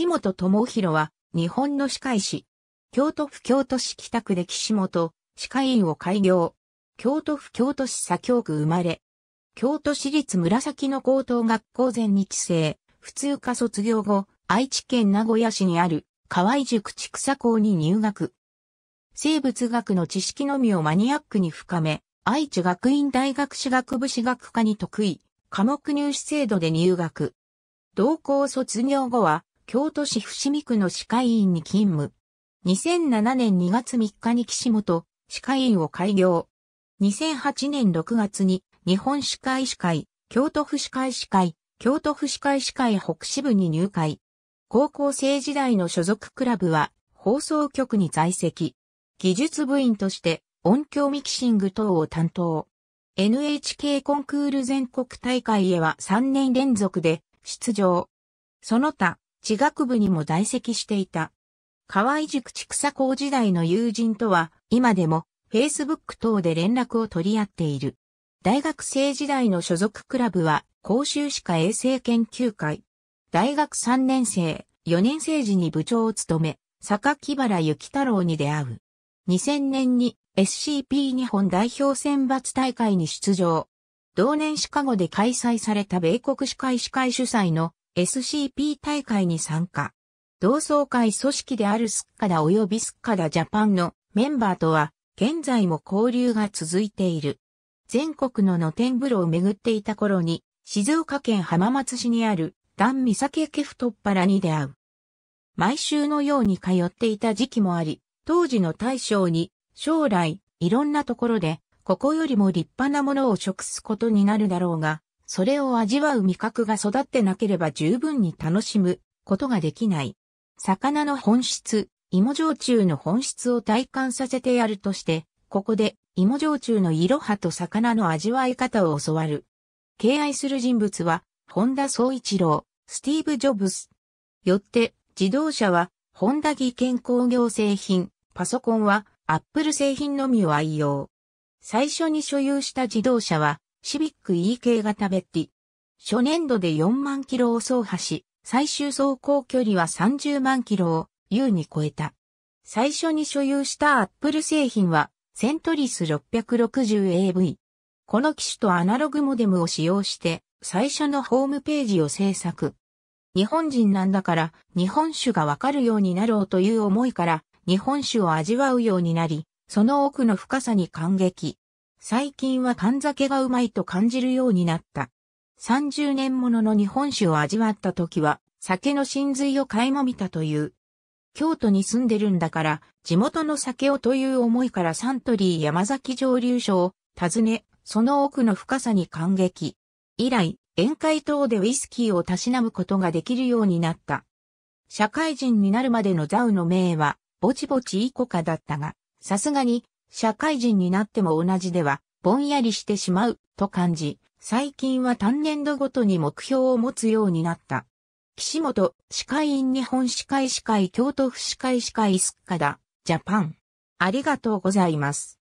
岸本智弘は、日本の歯科医師。京都府京都市北区で岸本、歯科医院を開業。京都府京都市左京区生まれ。京都市立紫の高等学校全日制、普通科卒業後、愛知県名古屋市にある、河合塾畜草校に入学。生物学の知識のみをマニアックに深め、愛知学院大学士学部士学科に得意、科目入試制度で入学。同校卒業後は、京都市伏見区の歯科医院に勤務。2007年2月3日に岸本歯科医院を開業。2008年6月に日本歯科医師会、京都府歯科医師会、京都府歯科医師会北支部に入会。高校生時代の所属クラブは放送局に在籍。技術部員として音響ミキシング等を担当。NHK コンクール全国大会へは3年連続で出場。その他、地学部にも在籍していた。河合塾畜草校時代の友人とは、今でも、Facebook 等で連絡を取り合っている。大学生時代の所属クラブは、甲州歯科衛生研究会。大学3年生、4年生時に部長を務め、坂木原幸太郎に出会う。2000年に SCP 日本代表選抜大会に出場。同年シカゴで開催された米国司会司会主催の SCP 大会に参加。同窓会組織であるスッカダ及びスッカダジャパンのメンバーとは、現在も交流が続いている。全国の野天風呂を巡っていた頃に、静岡県浜松市にある、段三崎トッパラに出会う。毎週のように通っていた時期もあり、当時の大将に、将来、いろんなところで、ここよりも立派なものを食すことになるだろうが、それを味わう味覚が育ってなければ十分に楽しむことができない。魚の本質、芋焼酎の本質を体感させてやるとして、ここで芋焼酎の色派と魚の味わい方を教わる。敬愛する人物は、本田総一郎、スティーブ・ジョブス。よって、自動車は、ホンダ技研工業製品、パソコンは、アップル製品のみを愛用。最初に所有した自動車は、シビック EK 型ベッティ。初年度で4万キロを走破し、最終走行距離は30万キロを優に超えた。最初に所有したアップル製品はセントリス 660AV。この機種とアナログモデムを使用して最初のホームページを制作。日本人なんだから日本酒がわかるようになろうという思いから日本酒を味わうようになり、その奥の深さに感激。最近は缶酒がうまいと感じるようになった。30年ものの日本酒を味わった時は、酒の真髄を買いもみたという。京都に住んでるんだから、地元の酒をという思いからサントリー山崎蒸留所を訪ね、その奥の深さに感激。以来、宴会等でウイスキーをたしなむことができるようになった。社会人になるまでのザウの名は、ぼちぼちいい子かだったが、さすがに社会人になっても同じでは、ぼんやりしてしまう、と感じ、最近は単年度ごとに目標を持つようになった。岸本、歯科医院日本歯科医師会京都府歯科医師会スッカダ、ジャパン。ありがとうございます。